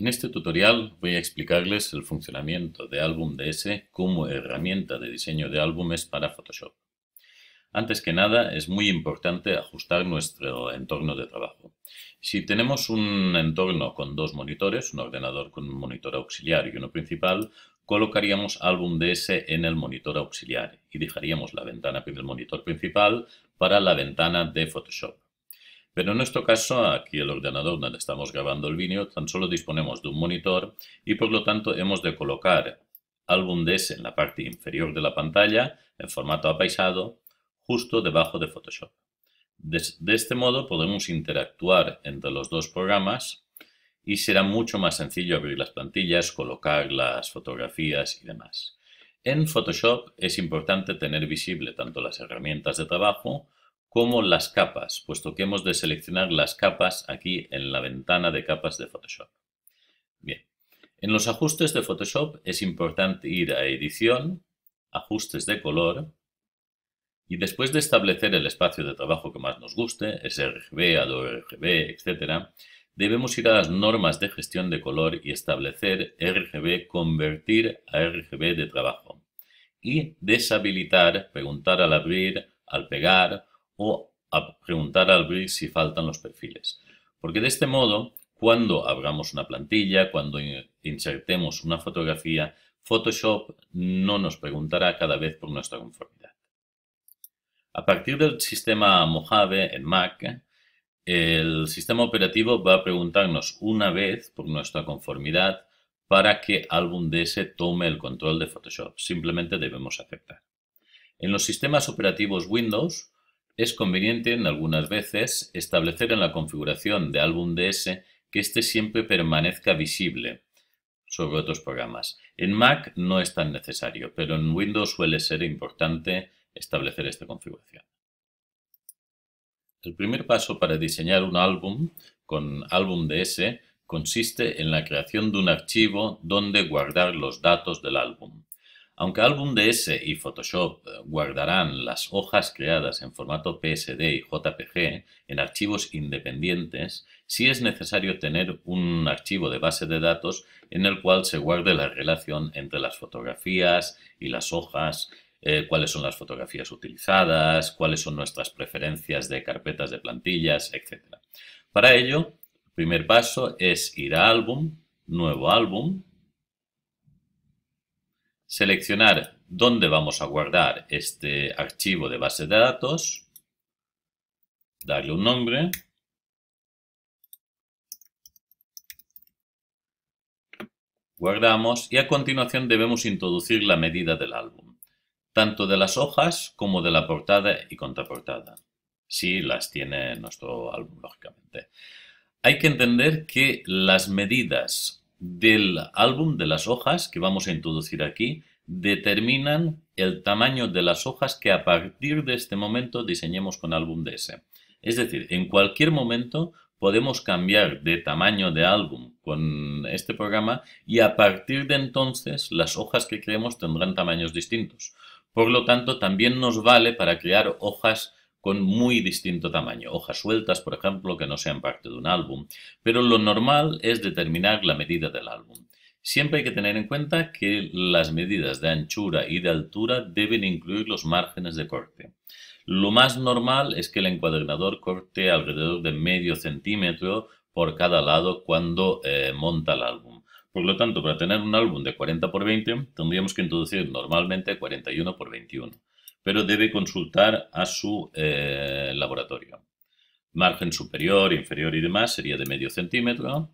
En este tutorial voy a explicarles el funcionamiento de Album DS como herramienta de diseño de álbumes para Photoshop. Antes que nada, es muy importante ajustar nuestro entorno de trabajo. Si tenemos un entorno con dos monitores, un ordenador con un monitor auxiliar y uno principal, colocaríamos Album DS en el monitor auxiliar y dejaríamos la ventana del monitor principal para la ventana de Photoshop. Pero en nuestro caso, aquí el ordenador donde estamos grabando el vídeo, tan solo disponemos de un monitor y por lo tanto hemos de colocar álbum DS en la parte inferior de la pantalla, en formato apaisado, justo debajo de Photoshop. De, de este modo podemos interactuar entre los dos programas y será mucho más sencillo abrir las plantillas, colocar las fotografías y demás. En Photoshop es importante tener visible tanto las herramientas de trabajo como las capas, puesto que hemos de seleccionar las capas aquí en la ventana de capas de Photoshop. Bien, en los ajustes de Photoshop es importante ir a Edición, Ajustes de color, y después de establecer el espacio de trabajo que más nos guste, sRGB, Adobe RGB, etcétera, debemos ir a las normas de gestión de color y establecer RGB convertir a RGB de trabajo. Y deshabilitar, preguntar al abrir, al pegar o a preguntar al BRIC si faltan los perfiles. Porque de este modo, cuando abramos una plantilla, cuando insertemos una fotografía, Photoshop no nos preguntará cada vez por nuestra conformidad. A partir del sistema Mojave en Mac, el sistema operativo va a preguntarnos una vez por nuestra conformidad para que Album DS tome el control de Photoshop. Simplemente debemos aceptar. En los sistemas operativos Windows, es conveniente en algunas veces establecer en la configuración de álbum DS que éste siempre permanezca visible sobre otros programas. En Mac no es tan necesario, pero en Windows suele ser importante establecer esta configuración. El primer paso para diseñar un álbum con álbum DS consiste en la creación de un archivo donde guardar los datos del álbum. Aunque Album DS y Photoshop eh, guardarán las hojas creadas en formato PSD y JPG en archivos independientes, sí es necesario tener un archivo de base de datos en el cual se guarde la relación entre las fotografías y las hojas, eh, cuáles son las fotografías utilizadas, cuáles son nuestras preferencias de carpetas de plantillas, etc. Para ello, el primer paso es ir a Álbum, Nuevo Álbum, seleccionar dónde vamos a guardar este archivo de base de datos, darle un nombre, guardamos y a continuación debemos introducir la medida del álbum, tanto de las hojas como de la portada y contraportada, si las tiene nuestro álbum, lógicamente. Hay que entender que las medidas del álbum de las hojas que vamos a introducir aquí determinan el tamaño de las hojas que a partir de este momento diseñemos con álbum DS. Es decir, en cualquier momento podemos cambiar de tamaño de álbum con este programa y a partir de entonces las hojas que creemos tendrán tamaños distintos. Por lo tanto, también nos vale para crear hojas con muy distinto tamaño, hojas sueltas, por ejemplo, que no sean parte de un álbum, pero lo normal es determinar la medida del álbum. Siempre hay que tener en cuenta que las medidas de anchura y de altura deben incluir los márgenes de corte. Lo más normal es que el encuadernador corte alrededor de medio centímetro por cada lado cuando eh, monta el álbum. Por lo tanto, para tener un álbum de 40 por 20, tendríamos que introducir normalmente 41 por 21 pero debe consultar a su eh, laboratorio. Margen superior, inferior y demás sería de medio centímetro.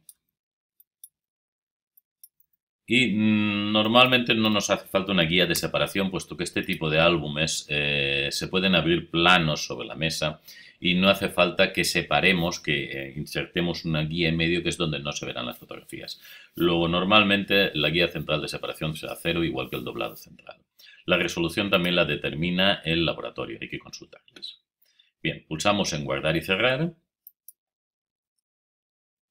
Y mm, normalmente no nos hace falta una guía de separación, puesto que este tipo de álbumes eh, se pueden abrir planos sobre la mesa y no hace falta que separemos, que eh, insertemos una guía en medio que es donde no se verán las fotografías. Luego, normalmente la guía central de separación será cero, igual que el doblado central. La resolución también la determina el laboratorio, hay que consultarles. Bien, pulsamos en guardar y cerrar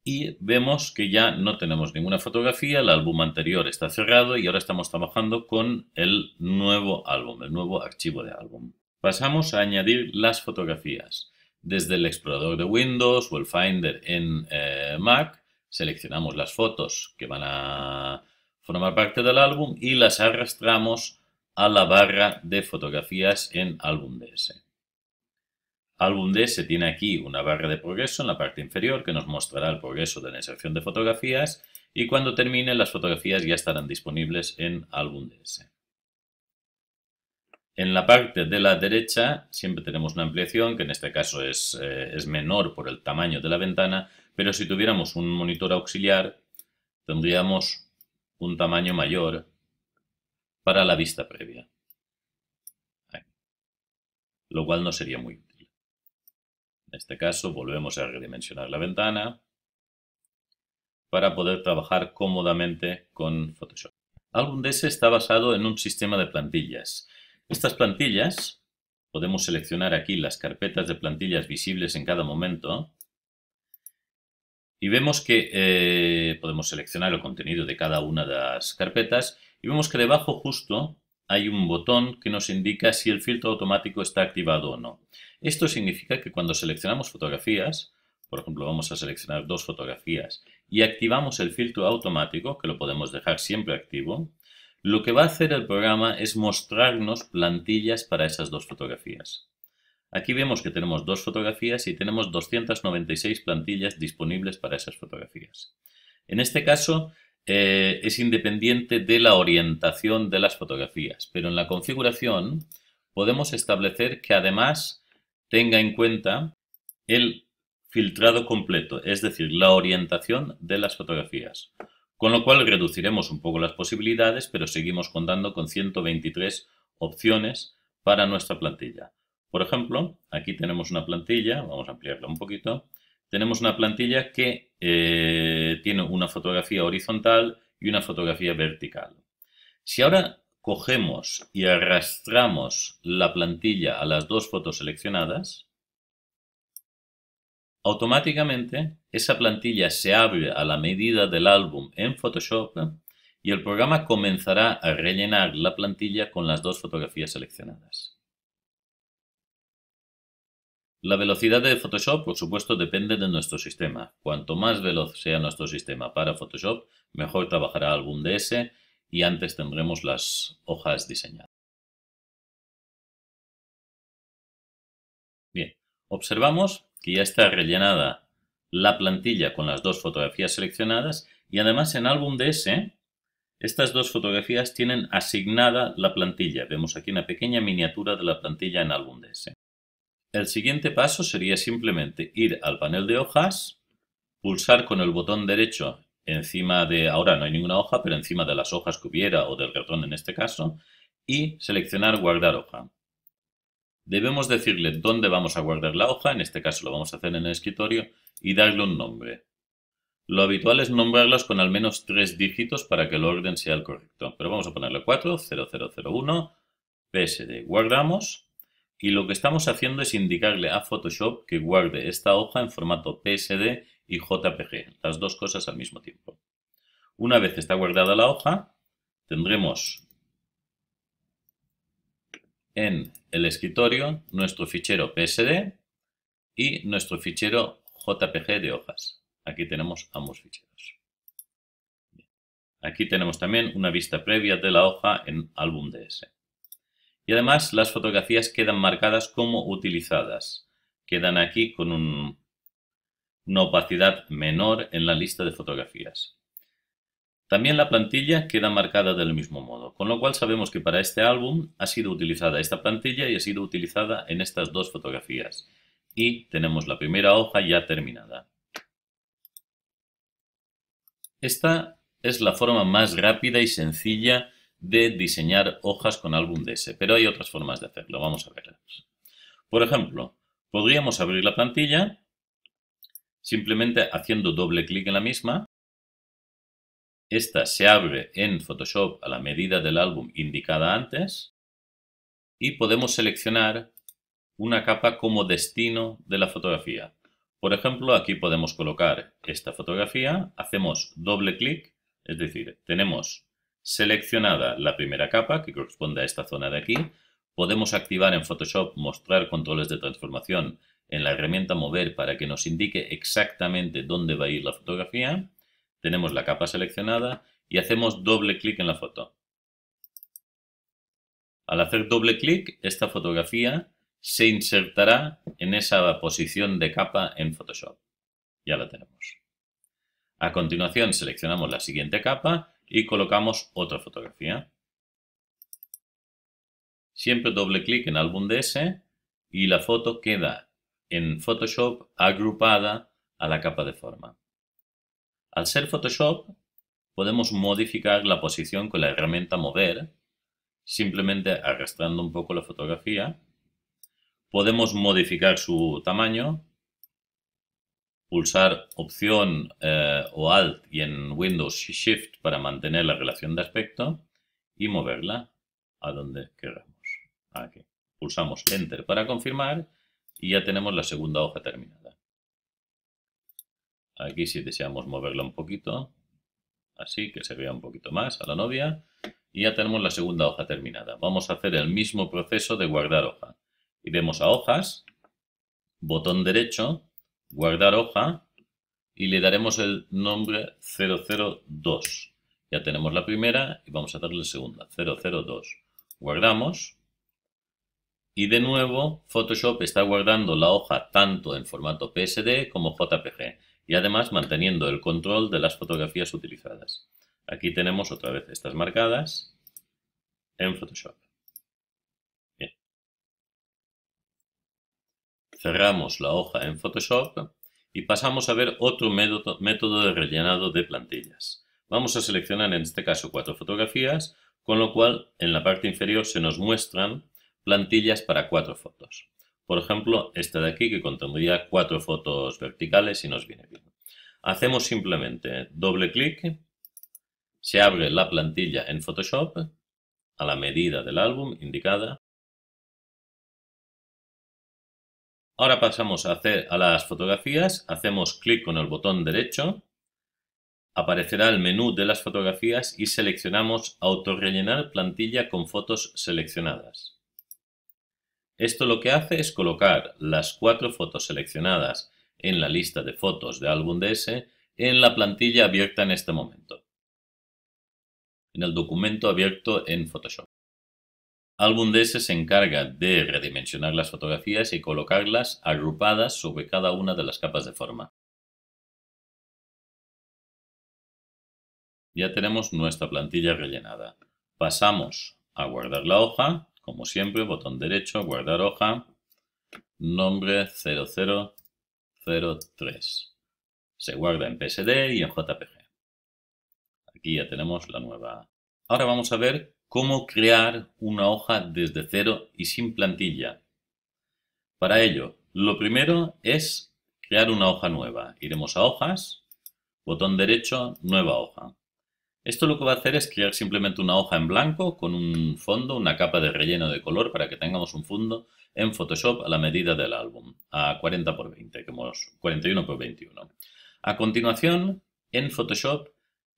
y vemos que ya no tenemos ninguna fotografía, el álbum anterior está cerrado y ahora estamos trabajando con el nuevo álbum, el nuevo archivo de álbum. Pasamos a añadir las fotografías. Desde el explorador de Windows o el Finder en eh, Mac, seleccionamos las fotos que van a formar parte del álbum y las arrastramos a la barra de fotografías en álbum DS. Álbum DS tiene aquí una barra de progreso en la parte inferior que nos mostrará el progreso de la inserción de fotografías y cuando termine las fotografías ya estarán disponibles en álbum DS. En la parte de la derecha siempre tenemos una ampliación que en este caso eh, es menor por el tamaño de la ventana, pero si tuviéramos un monitor auxiliar tendríamos un tamaño mayor para la vista previa, lo cual no sería muy útil. En este caso volvemos a redimensionar la ventana para poder trabajar cómodamente con Photoshop. Album DS está basado en un sistema de plantillas. Estas plantillas, podemos seleccionar aquí las carpetas de plantillas visibles en cada momento y vemos que eh, podemos seleccionar el contenido de cada una de las carpetas y vemos que debajo justo hay un botón que nos indica si el filtro automático está activado o no. Esto significa que cuando seleccionamos fotografías, por ejemplo vamos a seleccionar dos fotografías y activamos el filtro automático, que lo podemos dejar siempre activo, lo que va a hacer el programa es mostrarnos plantillas para esas dos fotografías. Aquí vemos que tenemos dos fotografías y tenemos 296 plantillas disponibles para esas fotografías. En este caso, eh, es independiente de la orientación de las fotografías, pero en la configuración podemos establecer que además tenga en cuenta el filtrado completo, es decir, la orientación de las fotografías. Con lo cual reduciremos un poco las posibilidades, pero seguimos contando con 123 opciones para nuestra plantilla. Por ejemplo, aquí tenemos una plantilla, vamos a ampliarla un poquito, tenemos una plantilla que eh, tiene una fotografía horizontal y una fotografía vertical. Si ahora cogemos y arrastramos la plantilla a las dos fotos seleccionadas, automáticamente esa plantilla se abre a la medida del álbum en Photoshop y el programa comenzará a rellenar la plantilla con las dos fotografías seleccionadas. La velocidad de Photoshop, por supuesto, depende de nuestro sistema. Cuanto más veloz sea nuestro sistema para Photoshop, mejor trabajará algún DS y antes tendremos las hojas diseñadas. Bien, observamos que ya está rellenada la plantilla con las dos fotografías seleccionadas y además en Álbum DS estas dos fotografías tienen asignada la plantilla. Vemos aquí una pequeña miniatura de la plantilla en Álbum DS. El siguiente paso sería simplemente ir al panel de hojas, pulsar con el botón derecho encima de, ahora no hay ninguna hoja, pero encima de las hojas que hubiera o del cartón en este caso, y seleccionar guardar hoja. Debemos decirle dónde vamos a guardar la hoja, en este caso lo vamos a hacer en el escritorio, y darle un nombre. Lo habitual es nombrarlas con al menos tres dígitos para que el orden sea el correcto, pero vamos a ponerle 4, 0001, PSD, guardamos, y lo que estamos haciendo es indicarle a Photoshop que guarde esta hoja en formato PSD y JPG, las dos cosas al mismo tiempo. Una vez que está guardada la hoja, tendremos en el escritorio nuestro fichero PSD y nuestro fichero JPG de hojas. Aquí tenemos ambos ficheros. Aquí tenemos también una vista previa de la hoja en álbum DS. Y además las fotografías quedan marcadas como utilizadas. Quedan aquí con una opacidad menor en la lista de fotografías. También la plantilla queda marcada del mismo modo, con lo cual sabemos que para este álbum ha sido utilizada esta plantilla y ha sido utilizada en estas dos fotografías. Y tenemos la primera hoja ya terminada. Esta es la forma más rápida y sencilla de diseñar hojas con álbum ese, pero hay otras formas de hacerlo, vamos a verlas. Por ejemplo, podríamos abrir la plantilla simplemente haciendo doble clic en la misma. Esta se abre en Photoshop a la medida del álbum indicada antes y podemos seleccionar una capa como destino de la fotografía. Por ejemplo, aquí podemos colocar esta fotografía, hacemos doble clic, es decir, tenemos Seleccionada la primera capa, que corresponde a esta zona de aquí, podemos activar en Photoshop Mostrar controles de transformación en la herramienta Mover para que nos indique exactamente dónde va a ir la fotografía. Tenemos la capa seleccionada y hacemos doble clic en la foto. Al hacer doble clic, esta fotografía se insertará en esa posición de capa en Photoshop. Ya la tenemos. A continuación seleccionamos la siguiente capa y colocamos otra fotografía. Siempre doble clic en álbum DS y la foto queda en Photoshop agrupada a la capa de forma. Al ser Photoshop, podemos modificar la posición con la herramienta mover, simplemente arrastrando un poco la fotografía. Podemos modificar su tamaño pulsar opción eh, o alt y en Windows Shift para mantener la relación de aspecto y moverla a donde queramos. Aquí. Pulsamos Enter para confirmar y ya tenemos la segunda hoja terminada. Aquí si deseamos moverla un poquito, así que se vea un poquito más a la novia, y ya tenemos la segunda hoja terminada. Vamos a hacer el mismo proceso de guardar hoja. Iremos a hojas, botón derecho, guardar hoja y le daremos el nombre 002. Ya tenemos la primera y vamos a darle la segunda, 002. Guardamos y de nuevo Photoshop está guardando la hoja tanto en formato PSD como JPG y además manteniendo el control de las fotografías utilizadas. Aquí tenemos otra vez estas marcadas en Photoshop. cerramos la hoja en Photoshop y pasamos a ver otro método, de rellenado de plantillas. Vamos a seleccionar en este caso cuatro fotografías, con lo cual en la parte inferior se nos muestran plantillas para cuatro fotos. Por ejemplo, esta de aquí que contendría cuatro fotos verticales y nos viene bien. Hacemos simplemente doble clic, se abre la plantilla en Photoshop a la medida del álbum indicada Ahora pasamos a, hacer a las fotografías, hacemos clic con el botón derecho, aparecerá el menú de las fotografías y seleccionamos autorrellenar plantilla con fotos seleccionadas. Esto lo que hace es colocar las cuatro fotos seleccionadas en la lista de fotos de álbum DS en la plantilla abierta en este momento, en el documento abierto en Photoshop. DS se encarga de redimensionar las fotografías y colocarlas agrupadas sobre cada una de las capas de forma. Ya tenemos nuestra plantilla rellenada. Pasamos a guardar la hoja, como siempre, botón derecho, guardar hoja, nombre 0003. Se guarda en PSD y en JPG. Aquí ya tenemos la nueva. Ahora vamos a ver cómo crear una hoja desde cero y sin plantilla. Para ello, lo primero es crear una hoja nueva. Iremos a hojas, botón derecho, nueva hoja. Esto lo que va a hacer es crear simplemente una hoja en blanco con un fondo, una capa de relleno de color para que tengamos un fondo en Photoshop a la medida del álbum, a 40 x 20, que hemos 41 x 21. A continuación, en Photoshop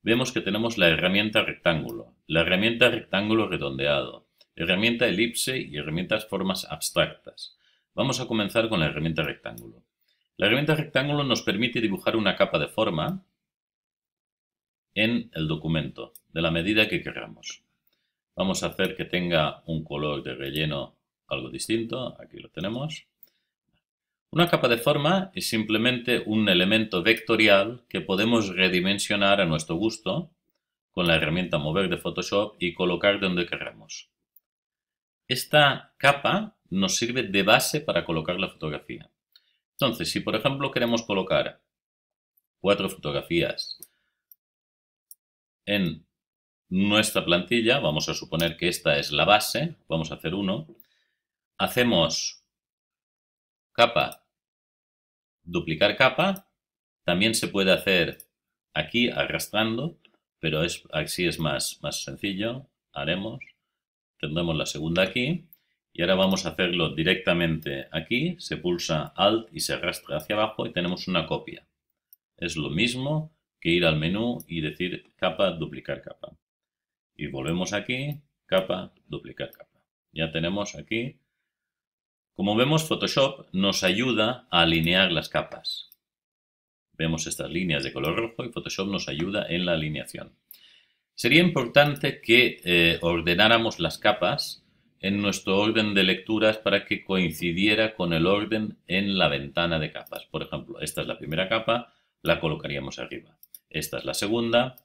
vemos que tenemos la herramienta rectángulo, la herramienta rectángulo redondeado, herramienta elipse y herramientas formas abstractas. Vamos a comenzar con la herramienta rectángulo. La herramienta rectángulo nos permite dibujar una capa de forma en el documento, de la medida que queramos. Vamos a hacer que tenga un color de relleno algo distinto, aquí lo tenemos. Una capa de forma es simplemente un elemento vectorial que podemos redimensionar a nuestro gusto con la herramienta Mover de Photoshop y colocar donde queramos. Esta capa nos sirve de base para colocar la fotografía. Entonces, si por ejemplo queremos colocar cuatro fotografías en nuestra plantilla, vamos a suponer que esta es la base, vamos a hacer uno, hacemos capa duplicar capa. También se puede hacer aquí arrastrando, pero es, así es más, más sencillo. Haremos, tendremos la segunda aquí y ahora vamos a hacerlo directamente aquí. Se pulsa Alt y se arrastra hacia abajo y tenemos una copia. Es lo mismo que ir al menú y decir capa, duplicar capa. Y volvemos aquí, capa, duplicar capa. Ya tenemos aquí como vemos, Photoshop nos ayuda a alinear las capas. Vemos estas líneas de color rojo y Photoshop nos ayuda en la alineación. Sería importante que eh, ordenáramos las capas en nuestro orden de lecturas para que coincidiera con el orden en la ventana de capas. Por ejemplo, esta es la primera capa, la colocaríamos arriba. Esta es la segunda,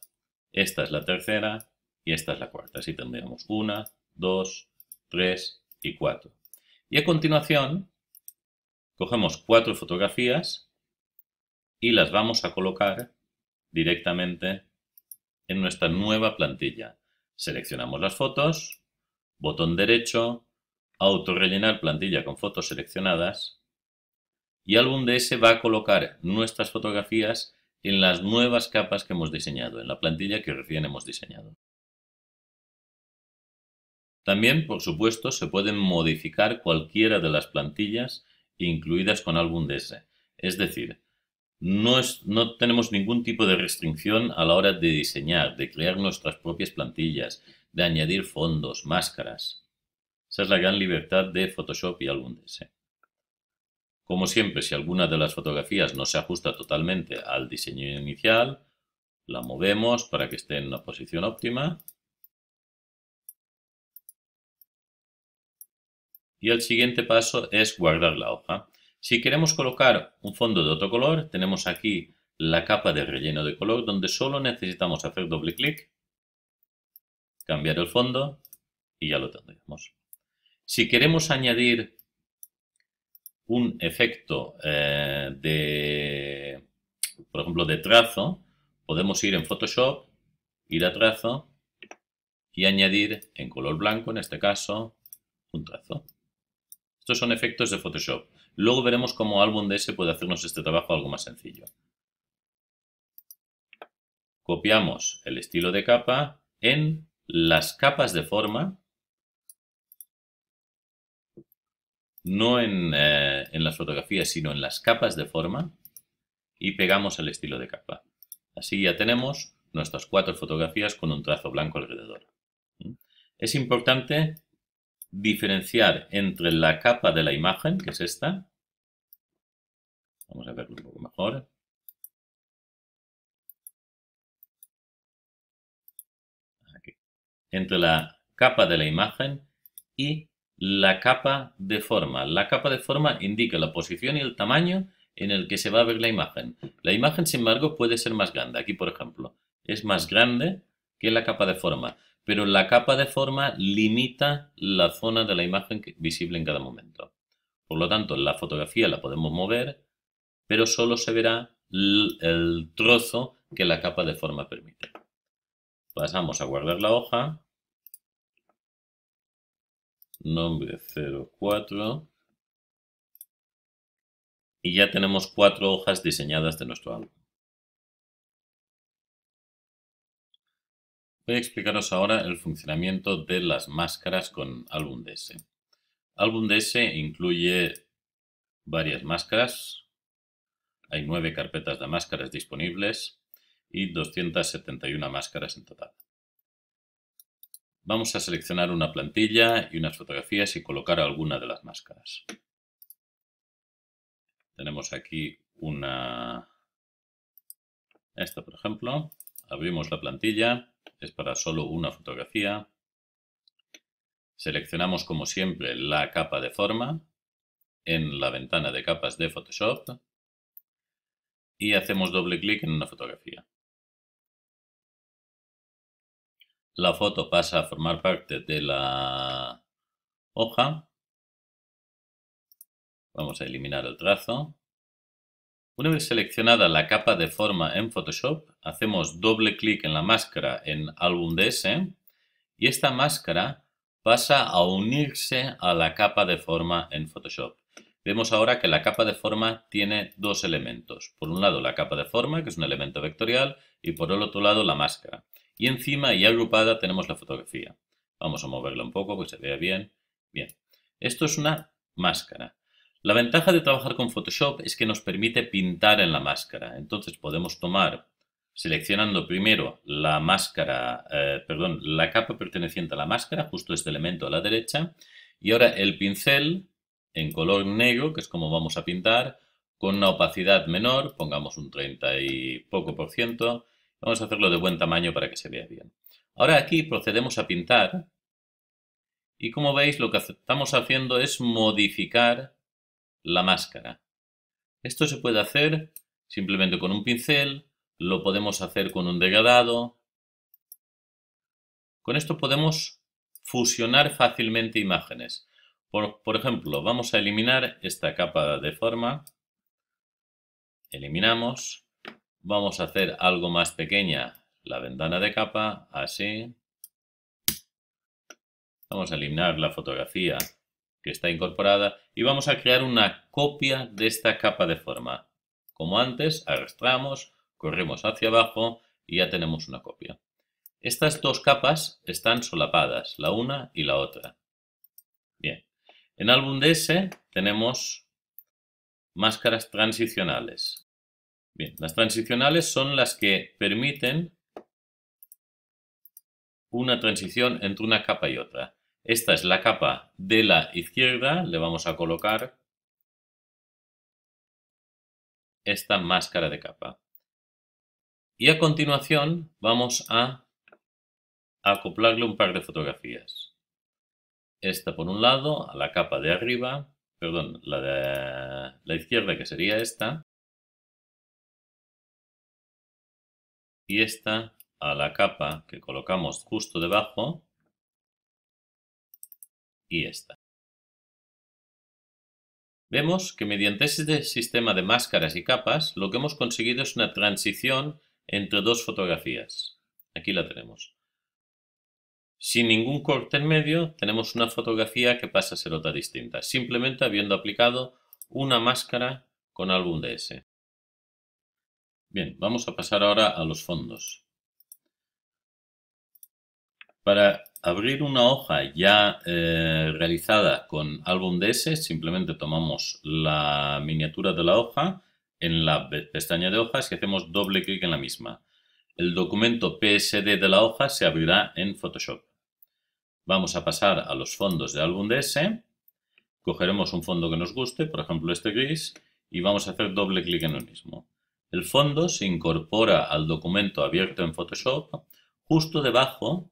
esta es la tercera y esta es la cuarta. Así tendríamos una, dos, tres y cuatro. Y a continuación, cogemos cuatro fotografías y las vamos a colocar directamente en nuestra nueva plantilla. Seleccionamos las fotos, botón derecho, autorrellenar plantilla con fotos seleccionadas y Álbum DS va a colocar nuestras fotografías en las nuevas capas que hemos diseñado, en la plantilla que recién hemos diseñado. También, por supuesto, se pueden modificar cualquiera de las plantillas incluidas con Album DS. Es decir, no, tenemos ningún tipo de restricción a la hora de diseñar, de crear nuestras propias plantillas, de añadir fondos, máscaras. Esa es la gran libertad de Photoshop y Album DS. Como siempre, si alguna de las fotografías no se ajusta totalmente al diseño inicial, la movemos para que esté en una posición óptima y el siguiente paso es guardar la hoja. Si queremos colocar un fondo de otro color, tenemos aquí la capa de relleno de color donde solo necesitamos hacer doble clic, cambiar el fondo y ya lo tendríamos. Si queremos añadir un efecto eh, de, por ejemplo, de trazo, podemos ir en Photoshop, ir a trazo y añadir en color blanco, en este caso, un trazo son efectos de Photoshop. Luego veremos cómo de DS puede hacernos este trabajo algo más sencillo. Copiamos el estilo de capa en las capas de forma, no en, eh, en las fotografías, sino en las capas de forma, y pegamos el estilo de capa. Así ya tenemos nuestras cuatro fotografías con un trazo blanco alrededor. ¿Mm? Es importante diferenciar entre la capa de la imagen, que es esta, vamos a verlo un poco mejor, entre la capa de la imagen y la capa de forma. La capa de forma indica la posición y el tamaño en el que se va a ver la imagen. La imagen, sin embargo, puede ser más grande. Aquí, por ejemplo, es más grande que la capa de forma pero la capa de forma limita la zona de la imagen visible en cada momento. Por lo tanto, la fotografía la podemos mover, pero solo se verá el trozo que la capa de forma permite. Pasamos a guardar la hoja. Nombre 04. Y ya tenemos cuatro hojas diseñadas de nuestro álbum. Voy a explicaros ahora el funcionamiento de las máscaras con Album DS. Album DS incluye varias máscaras, hay nueve carpetas de máscaras disponibles y 271 máscaras en total. Vamos a seleccionar una plantilla y unas fotografías y colocar alguna de las máscaras. Tenemos aquí una... Esta, por ejemplo. Abrimos la plantilla es para solo una fotografía. Seleccionamos como siempre la capa de forma en la ventana de capas de Photoshop y hacemos doble clic en una fotografía. La foto pasa a formar parte de la hoja. Vamos a eliminar el trazo. Una vez seleccionada la capa de forma en Photoshop, hacemos doble clic en la máscara en álbum DS y esta máscara pasa a unirse a la capa de forma en Photoshop. Vemos ahora que la capa de forma tiene dos elementos. Por un lado la capa de forma, que es un elemento vectorial, y por el otro lado la máscara. Y encima y agrupada tenemos la fotografía. Vamos a moverla un poco, que se vea bien. Bien, esto es una máscara. La ventaja de trabajar con Photoshop es que nos permite pintar en la máscara. Entonces podemos tomar seleccionando primero la máscara, eh, perdón, la capa perteneciente a la máscara, justo este elemento a la derecha, y ahora el pincel en color negro, que es como vamos a pintar, con una opacidad menor, pongamos un 30 y poco por ciento, vamos a hacerlo de buen tamaño para que se vea bien. Ahora aquí procedemos a pintar y como veis lo que estamos haciendo es modificar la máscara. Esto se puede hacer simplemente con un pincel, lo podemos hacer con un degradado. Con esto podemos fusionar fácilmente imágenes. Por, ejemplo, vamos a eliminar esta capa de forma. Eliminamos. Vamos a hacer algo más pequeña la ventana de capa, así. Vamos a eliminar la fotografía que está incorporada y vamos a crear una copia de esta capa de forma. Como antes, arrastramos, corremos hacia abajo y ya tenemos una copia. Estas dos capas están solapadas, la una y la otra. Bien, en álbum DS tenemos máscaras transicionales. Bien, las transicionales son las que permiten una transición entre una capa y otra. Esta es la capa de la izquierda, le vamos a colocar esta máscara de capa. Y a continuación vamos a acoplarle un par de fotografías. Esta por un lado, a la capa de arriba, perdón, la de la izquierda que sería esta. Y esta a la capa que colocamos justo debajo. Y esta. Vemos que mediante este sistema de máscaras y capas, lo que hemos conseguido es una transición entre dos fotografías. Aquí la tenemos. Sin ningún corte en medio, tenemos una fotografía que pasa a ser otra distinta, simplemente habiendo aplicado una máscara con álbum DS. Bien, vamos a pasar ahora a los fondos. Para abrir una hoja ya eh, realizada con álbum DS, simplemente tomamos la miniatura de la hoja, en la pestaña de hojas y hacemos doble clic en la misma. El documento PSD de la hoja se abrirá en Photoshop. Vamos a pasar a los fondos de álbum DS. Cogeremos un fondo que nos guste, por ejemplo este gris, y vamos a hacer doble clic en el mismo. El fondo se incorpora al documento abierto en Photoshop justo debajo,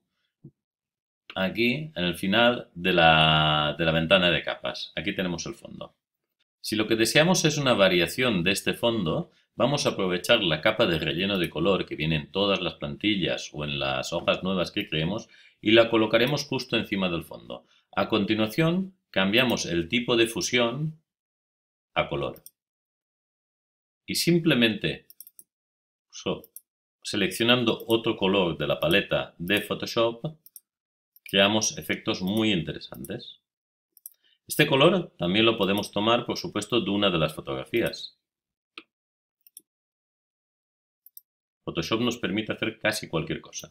aquí en el final de la, de la ventana de capas. Aquí tenemos el fondo. Si lo que deseamos es una variación de este fondo, vamos a aprovechar la capa de relleno de color que viene en todas las plantillas o en las hojas nuevas que creemos y la colocaremos justo encima del fondo. A continuación, cambiamos el tipo de fusión a color. Y simplemente seleccionando otro color de la paleta de Photoshop, creamos efectos muy interesantes. Este color también lo podemos tomar, por supuesto, de una de las fotografías. Photoshop nos permite hacer casi cualquier cosa.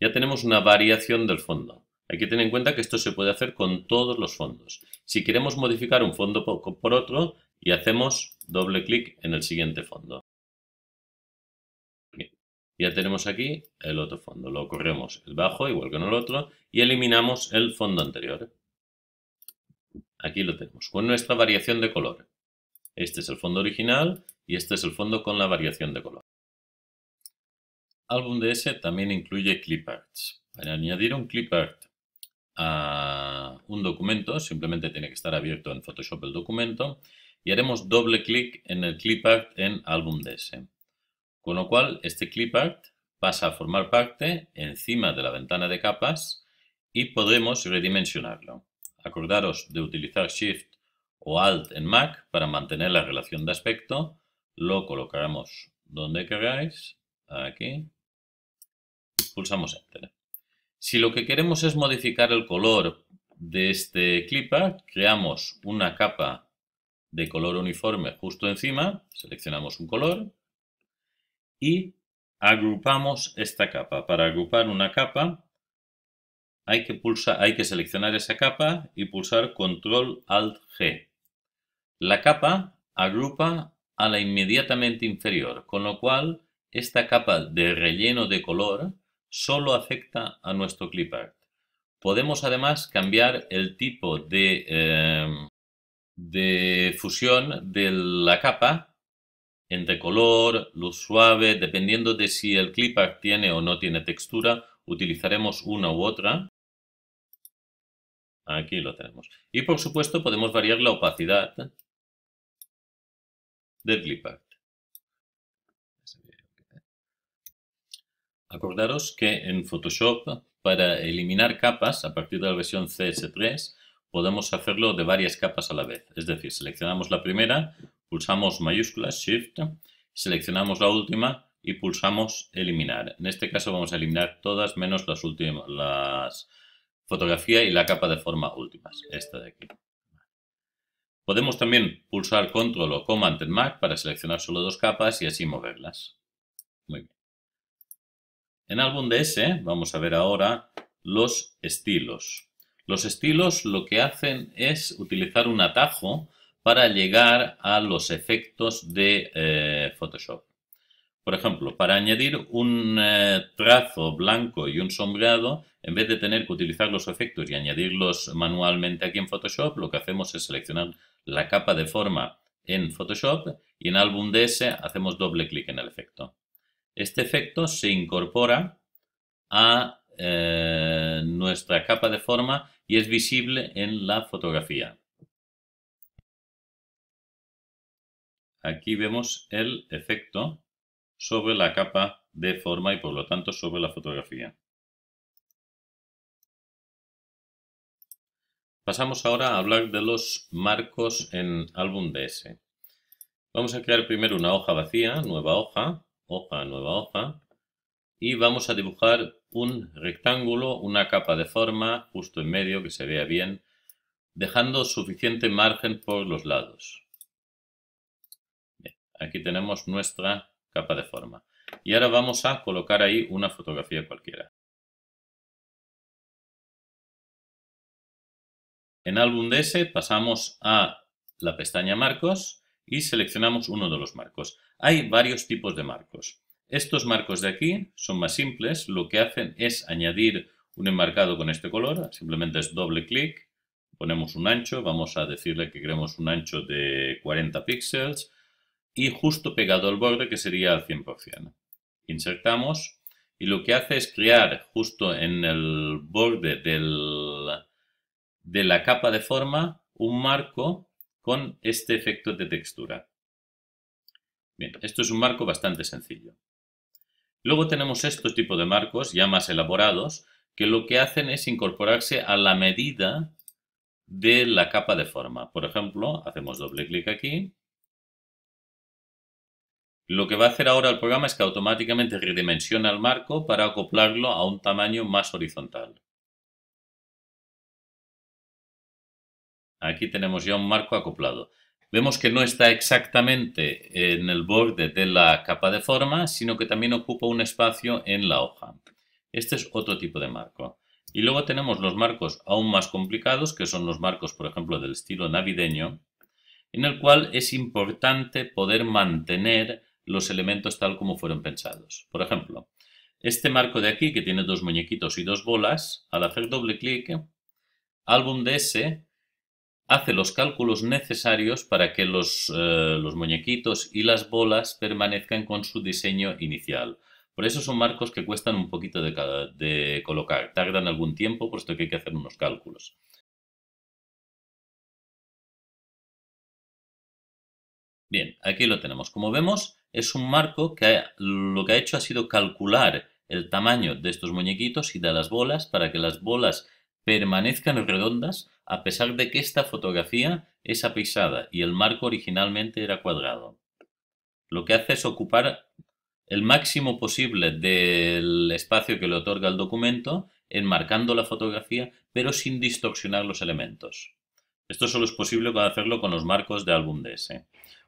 Ya tenemos una variación del fondo. Hay que tener en cuenta que esto se puede hacer con todos los fondos. Si queremos modificar un fondo por otro y hacemos doble clic en el siguiente fondo. Ya tenemos aquí el otro fondo. Lo corremos el bajo, igual que en el otro, y eliminamos el fondo anterior. Aquí lo tenemos, con nuestra variación de color. Este es el fondo original y este es el fondo con la variación de color. Álbum DS también incluye clip Para añadir un clip art a un documento, simplemente tiene que estar abierto en Photoshop el documento y haremos doble clic en el clip art en Álbum DS. Con lo cual, este clip art pasa a formar parte encima de la ventana de capas y podemos redimensionarlo acordaros de utilizar Shift o Alt en Mac para mantener la relación de aspecto. Lo colocamos donde queráis, aquí. Pulsamos Enter. Si lo que queremos es modificar el color de este clipart, creamos una capa de color uniforme justo encima, seleccionamos un color y agrupamos esta capa. Para agrupar una capa hay que, pulsar, hay que seleccionar esa capa y pulsar Control Alt G. La capa agrupa a la inmediatamente inferior, con lo cual esta capa de relleno de color solo afecta a nuestro clipart. Podemos además cambiar el tipo de, em, de fusión de la capa entre color, luz suave, dependiendo de si el clipart tiene o no tiene textura, utilizaremos una u otra. Aquí lo tenemos. Y por supuesto podemos variar la opacidad del clipart. Acordaros que en Photoshop para eliminar capas a partir de la versión CS3 podemos hacerlo de varias capas a la vez. Es decir, seleccionamos la primera, pulsamos mayúsculas, Shift, seleccionamos la última y pulsamos eliminar. En este caso vamos a eliminar todas menos las últimas, fotografía y la capa de forma últimas, esta de aquí. Podemos también pulsar control o command en Mac para seleccionar solo dos capas y así moverlas. Muy bien. En álbum DS vamos a ver ahora los estilos. Los estilos lo que hacen es utilizar un atajo para llegar a los efectos de eh, Photoshop. Por ejemplo, para añadir un eh, trazo blanco y un sombreado, en vez de tener que utilizar los efectos y añadirlos manualmente aquí en Photoshop, lo que hacemos es seleccionar la capa de forma en Photoshop y en Álbum DS hacemos doble clic en el efecto. Este efecto se incorpora a eh, nuestra capa de forma y es visible en la fotografía. Aquí vemos el efecto sobre la capa de forma y por lo tanto sobre la fotografía. Pasamos ahora a hablar de los marcos en álbum DS. Vamos a crear primero una hoja vacía, nueva hoja, hoja, nueva hoja, y vamos a dibujar un rectángulo, una capa de forma justo en medio que se vea bien, dejando suficiente margen por los lados. aquí tenemos nuestra capa de forma. Y ahora vamos a colocar ahí una fotografía cualquiera. En álbum DS pasamos a la pestaña marcos y seleccionamos uno de los marcos. Hay varios tipos de marcos. Estos marcos de aquí son más simples, lo que hacen es añadir un enmarcado con este color, simplemente es doble clic, ponemos un ancho, vamos a decirle que queremos un ancho de 40 píxeles, y justo pegado al borde que sería al 100%. Insertamos y lo que hace es crear justo en el borde de la capa de forma un marco con este efecto de textura. Bien, esto es un marco bastante sencillo. Luego tenemos estos tipos de marcos ya más elaborados que lo que hacen es incorporarse a la medida de la capa de forma. Por ejemplo, hacemos doble clic aquí lo que va a hacer ahora el programa es que automáticamente redimensiona el marco para acoplarlo a un tamaño más horizontal. Aquí tenemos ya un marco acoplado. Vemos que no está exactamente en el borde de la capa de forma, sino que también ocupa un espacio en la hoja. Este es otro tipo de marco. Y luego tenemos los marcos aún más complicados, que son los marcos, por ejemplo, del estilo navideño, en el cual es importante poder mantener los elementos tal como fueron pensados. Por ejemplo, este marco de aquí que tiene dos muñequitos y dos bolas, al hacer doble clic, álbum DS hace los cálculos necesarios para que eh, los, muñequitos y las bolas permanezcan con su diseño inicial. Por eso son marcos que cuestan un poquito de, de, colocar, tardan algún tiempo puesto que hay que hacer unos cálculos. Bien, aquí lo tenemos. Como vemos, es un marco que lo que ha hecho ha sido calcular el tamaño de estos muñequitos y de las bolas para que las bolas permanezcan redondas a pesar de que esta fotografía es apisada y el marco originalmente era cuadrado. Lo que hace es ocupar el máximo posible del espacio que le otorga el documento, enmarcando la fotografía, pero sin distorsionar los elementos. Esto solo es posible hacerlo con los marcos de álbum DS.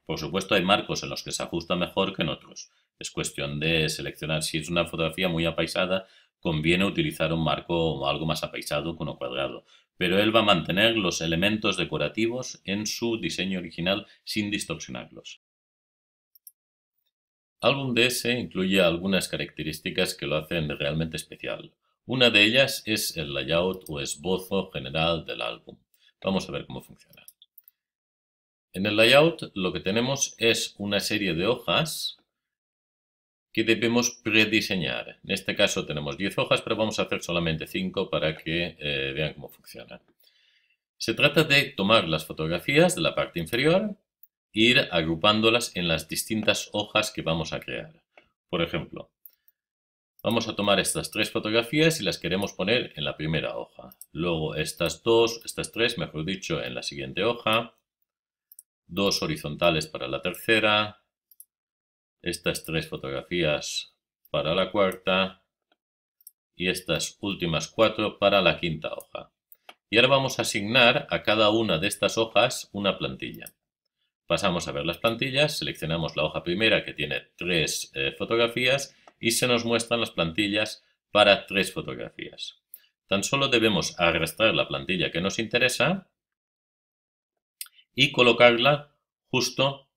Por supuesto, hay marcos en los que se ajusta mejor que en otros. Es cuestión de seleccionar si es una fotografía muy apaisada, conviene utilizar un marco o algo más apaisado que uno cuadrado. Pero él va a mantener los elementos decorativos en su diseño original sin distorsionarlos. Álbum DS incluye algunas características que lo hacen realmente especial. Una de ellas es el layout o esbozo general del álbum. Vamos a ver cómo funciona. En el layout lo que tenemos es una serie de hojas que debemos prediseñar. En este caso tenemos 10 hojas, pero vamos a hacer solamente 5 para que eh, vean cómo funciona. Se trata de tomar las fotografías de la parte inferior e ir agrupándolas en las distintas hojas que vamos a crear. Por ejemplo, Vamos a tomar estas tres fotografías y las queremos poner en la primera hoja. Luego estas dos, estas tres, mejor dicho, en la siguiente hoja dos horizontales para la tercera, estas tres fotografías para la cuarta y estas últimas cuatro para la quinta hoja. Y ahora vamos a asignar a cada una de estas hojas una plantilla. Pasamos a ver las plantillas, seleccionamos la hoja primera que tiene tres eh, fotografías y se nos muestran las plantillas para tres fotografías. Tan solo debemos arrastrar la plantilla que nos interesa y colocarla justo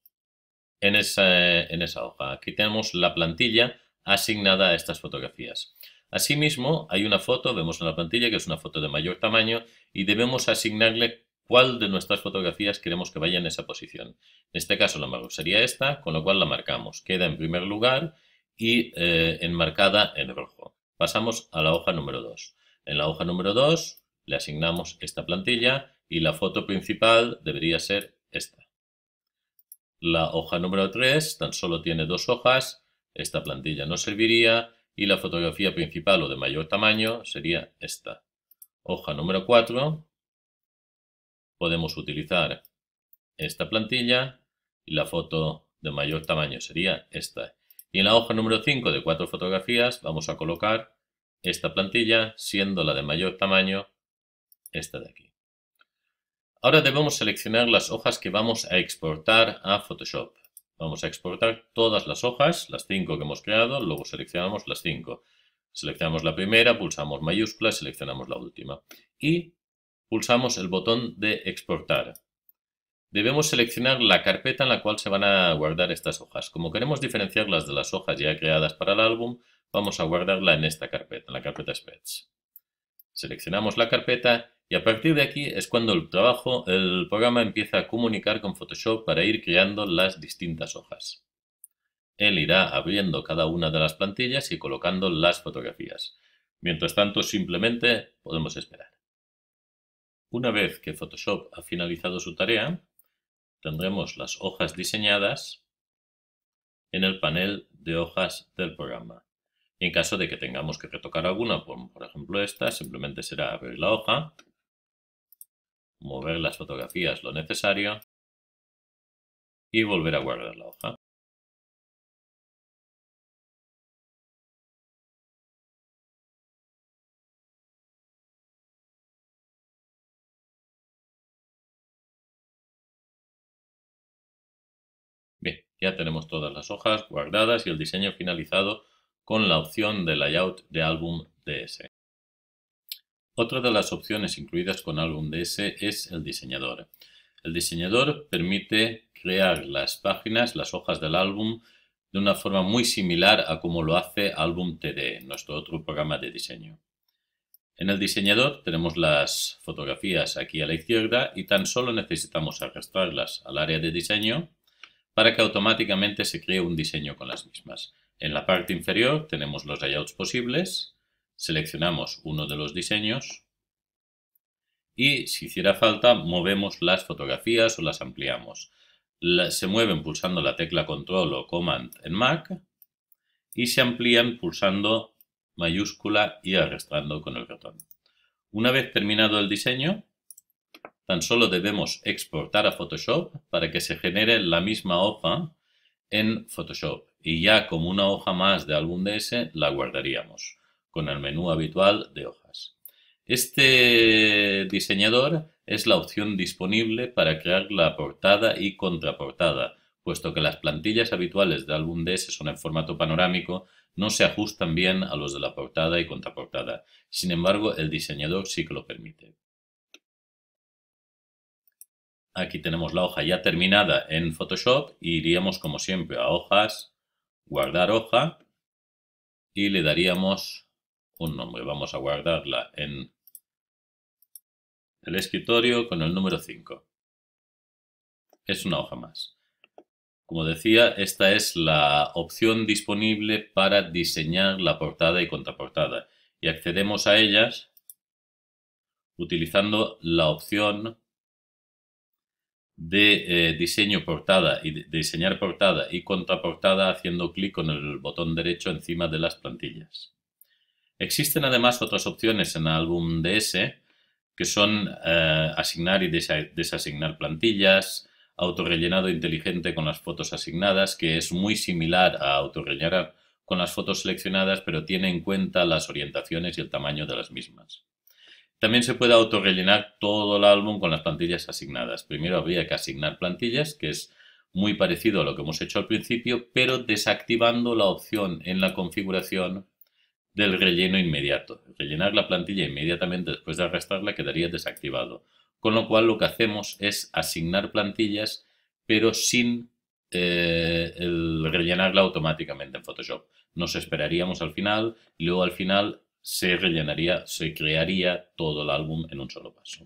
en esa, hoja. Aquí tenemos la plantilla asignada a estas fotografías. Asimismo, hay una foto, vemos en la plantilla que es una foto de mayor tamaño y debemos asignarle cuál de nuestras fotografías queremos que vaya en esa posición. En este caso la marca sería esta, con lo cual la marcamos. Queda en primer lugar y eh, enmarcada en rojo. Pasamos a la hoja número 2. En la hoja número 2 le asignamos esta plantilla y la foto principal debería ser esta. La hoja número 3 tan solo tiene dos hojas, esta plantilla no serviría y la fotografía principal o de mayor tamaño sería esta. Hoja número 4, podemos utilizar esta plantilla y la foto de mayor tamaño sería esta. Y en la hoja número 5 de cuatro fotografías vamos a colocar esta plantilla siendo la de mayor tamaño esta de aquí. Ahora debemos seleccionar las hojas que vamos a exportar a Photoshop. Vamos a exportar todas las hojas, las cinco que hemos creado, luego seleccionamos las cinco. Seleccionamos la primera, pulsamos mayúscula, seleccionamos la última y pulsamos el botón de exportar. Debemos seleccionar la carpeta en la cual se van a guardar estas hojas. Como queremos diferenciarlas de las hojas ya creadas para el álbum, vamos a guardarla en esta carpeta, en la carpeta Spets. Seleccionamos la carpeta y a partir de aquí es cuando el trabajo, el programa empieza a comunicar con Photoshop para ir creando las distintas hojas. Él irá abriendo cada una de las plantillas y colocando las fotografías. Mientras tanto, simplemente podemos esperar. Una vez que Photoshop ha finalizado su tarea, tendremos las hojas diseñadas en el panel de hojas del programa. en caso de que tengamos que retocar alguna, por ejemplo esta, simplemente será abrir la hoja, mover las fotografías lo necesario y volver a guardar la hoja. Bien, ya tenemos todas las hojas guardadas y el diseño finalizado con la opción de layout de álbum DS. Otra de las opciones incluidas con Album DS es el diseñador. El diseñador permite crear las páginas, las hojas del álbum, de una forma muy similar a como lo hace Album TD, nuestro otro programa de diseño. En el diseñador tenemos las fotografías aquí a la izquierda y tan solo necesitamos arrastrarlas al área de diseño para que automáticamente se cree un diseño con las mismas. En la parte inferior tenemos los layouts posibles seleccionamos uno de los diseños y si hiciera falta movemos las fotografías o las ampliamos. se mueven pulsando la tecla control o command en Mac y se amplían pulsando mayúscula y arrastrando con el ratón. Una vez terminado el diseño, tan solo debemos exportar a Photoshop para que se genere la misma hoja en Photoshop y ya como una hoja más de álbum DS la guardaríamos con el menú habitual de hojas. Este diseñador es la opción disponible para crear la portada y contraportada, puesto que las plantillas habituales de álbum DS son en formato panorámico, no se ajustan bien a los de la portada y contraportada. Sin embargo, el diseñador sí que lo permite. Aquí tenemos la hoja ya terminada en Photoshop y iríamos como siempre a hojas, guardar hoja y le daríamos un nombre. Vamos a guardarla en el escritorio con el número 5. Es una hoja más. Como decía, esta es la opción disponible para diseñar la portada y contraportada y accedemos a ellas utilizando la opción de eh, diseño portada y de diseñar portada y contraportada haciendo clic con el botón derecho encima de las plantillas. Existen además otras opciones en álbum DS que son eh, asignar y desasignar plantillas, autorrellenado inteligente con las fotos asignadas, que es muy similar a autorrellenar con las fotos seleccionadas, pero tiene en cuenta las orientaciones y el tamaño de las mismas. También se puede autorrellenar todo el álbum con las plantillas asignadas. Primero habría que asignar plantillas, que es muy parecido a lo que hemos hecho al principio, pero desactivando la opción en la configuración del relleno inmediato. Rellenar la plantilla inmediatamente después de arrastrarla quedaría desactivado. Con lo cual lo que hacemos es asignar plantillas, pero sin eh, rellenarla automáticamente en Photoshop. Nos esperaríamos al final y luego al final se rellenaría, se crearía todo el álbum en un solo paso.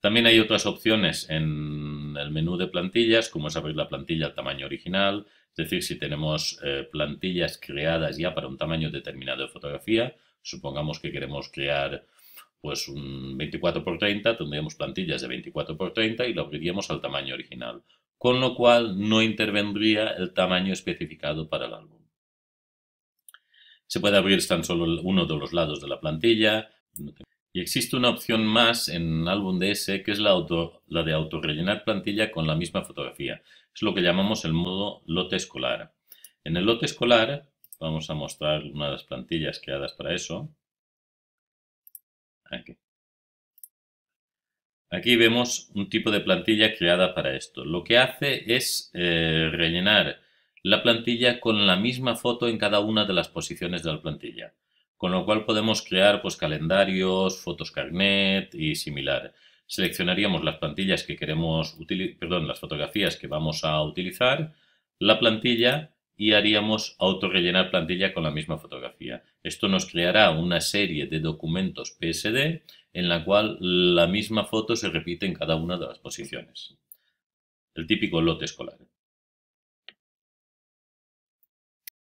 También hay otras opciones en el menú de plantillas, como es abrir la plantilla al tamaño original, es decir, si tenemos eh, plantillas creadas ya para un tamaño determinado de fotografía, supongamos que queremos crear pues un 24x30, tendríamos plantillas de 24x30 y lo abriríamos al tamaño original, con lo cual no intervendría el tamaño especificado para el álbum. Se puede abrir tan solo uno de los lados de la plantilla. Y existe una opción más en álbum DS que es la, la de autorrellenar plantilla con la misma fotografía es lo que llamamos el modo lote escolar. En el lote escolar, vamos a mostrar una de las plantillas creadas para eso. Aquí. vemos un tipo de plantilla creada para esto. Lo que hace es eh, rellenar la plantilla con la misma foto en cada una de las posiciones de la plantilla, con lo cual podemos crear pues, calendarios, fotos carnet y similar seleccionaríamos las plantillas que queremos perdón, las fotografías que vamos a utilizar, la plantilla y haríamos autorrellenar plantilla con la misma fotografía. Esto nos creará una serie de documentos PSD en la cual la misma foto se repite en cada una de las posiciones. El típico lote escolar.